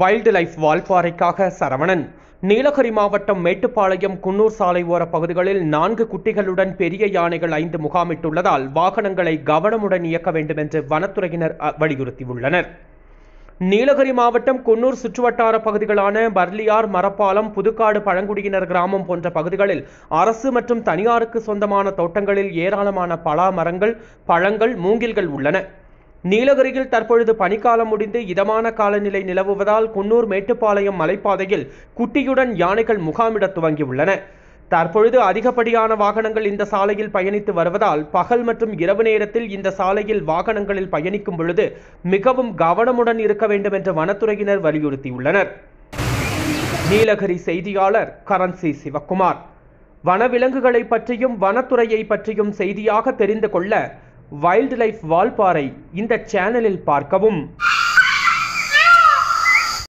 wild life வால்பாறைக்காக சரவணன் நீலகிரி மாவட்டம் மேட்டுப்பாளையம் குன்னூர் சாலை ஓர பகுதிகளில் நான்கு குட்டிகளுடன் பெரிய யானைகள் ஐந்து முகாமிட்டுள்ளதால் வாகனங்களை கவனமுடன் இயக்க வேண்டும் என்று வனத்துறையினர் வலியுறுத்தியுள்ளனர் நீலகிரி மாவட்டம் குன்னூர் சுற்றுவட்டார பகுதிகளான பர்லியார் மரப்பாலம் புதுக்காடு பழங்குடியினர் கிராமம் போன்ற பகுதிகளில் அரசு மற்றும் தனியாருக்கு சொந்தமான தோட்டங்களில் ஏராளமான பலா மரங்கள் பழங்கள் மூங்கில்கள் உள்ளன நீலகிரியில் தற்பொழுது பனிக்காலம் முடிந்து இதமான காலநிலை நிலவுவதால் குன்னூர் மேட்டுப்பாளையம் மலைப்பாதையில் குட்டியுடன் யானைகள் முகாமிட துவங்கியுள்ளன தற்பொழுது அதிகப்படியான வாகனங்கள் இந்த சாலையில் பயணித்து வருவதால் பகல் மற்றும் இரவு நேரத்தில் இந்த சாலையில் வாகனங்களில் பயணிக்கும் பொழுது மிகவும் கவனமுடன் இருக்க வேண்டும் என்று வனத்துறையினர் வலியுறுத்தியுள்ளனர் நீலகிரி செய்தியாளர் கரன்சி சிவக்குமார் வனவிலங்குகளை பற்றியும் வனத்துறையை பற்றியும் செய்தியாக தெரிந்து கொள்ள வைல்டு லைஃப் வால்பாறை இந்த சேனலில் பார்க்கவும்